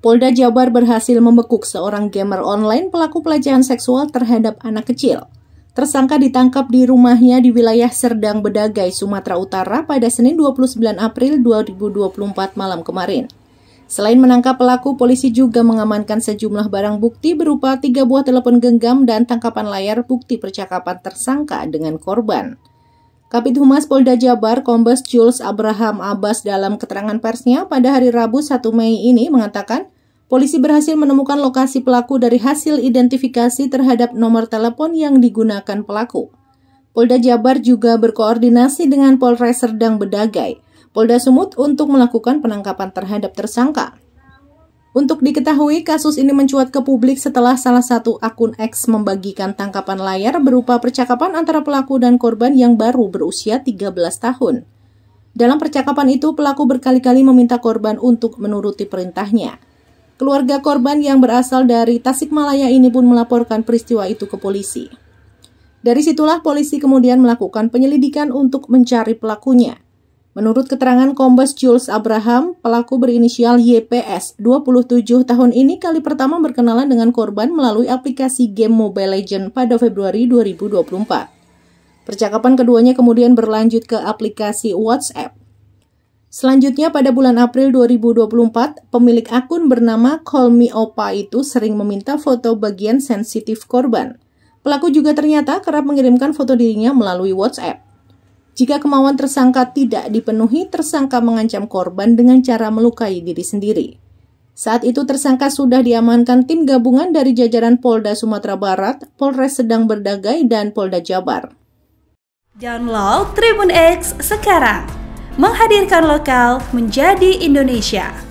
Polda Jabar berhasil membekuk seorang gamer online pelaku pelecehan seksual terhadap anak kecil. Tersangka ditangkap di rumahnya di wilayah Serdang Bedagai, Sumatera Utara pada Senin 29 April 2024 malam kemarin. Selain menangkap pelaku, polisi juga mengamankan sejumlah barang bukti berupa tiga buah telepon genggam dan tangkapan layar bukti percakapan tersangka dengan korban. Kapit Humas Polda Jabar, Kombes Jules Abraham Abbas dalam keterangan persnya pada hari Rabu 1 Mei ini mengatakan, polisi berhasil menemukan lokasi pelaku dari hasil identifikasi terhadap nomor telepon yang digunakan pelaku. Polda Jabar juga berkoordinasi dengan Polres Serdang Bedagai, Polda Sumut untuk melakukan penangkapan terhadap tersangka. Untuk diketahui, kasus ini mencuat ke publik setelah salah satu akun X membagikan tangkapan layar berupa percakapan antara pelaku dan korban yang baru berusia 13 tahun. Dalam percakapan itu, pelaku berkali-kali meminta korban untuk menuruti perintahnya. Keluarga korban yang berasal dari Tasikmalaya ini pun melaporkan peristiwa itu ke polisi. Dari situlah polisi kemudian melakukan penyelidikan untuk mencari pelakunya. Menurut keterangan Kombes Jules Abraham, pelaku berinisial YPS, 27 tahun ini kali pertama berkenalan dengan korban melalui aplikasi game Mobile Legend pada Februari 2024. Percakapan keduanya kemudian berlanjut ke aplikasi WhatsApp. Selanjutnya pada bulan April 2024, pemilik akun bernama Call Me Opa itu sering meminta foto bagian sensitif korban. Pelaku juga ternyata kerap mengirimkan foto dirinya melalui WhatsApp. Jika kemauan tersangka tidak dipenuhi, tersangka mengancam korban dengan cara melukai diri sendiri. Saat itu tersangka sudah diamankan tim gabungan dari jajaran Polda Sumatera Barat, Polres Sedang Berdagai, dan Polda Jabar. Download Tribun X sekarang. Menghadirkan lokal menjadi Indonesia.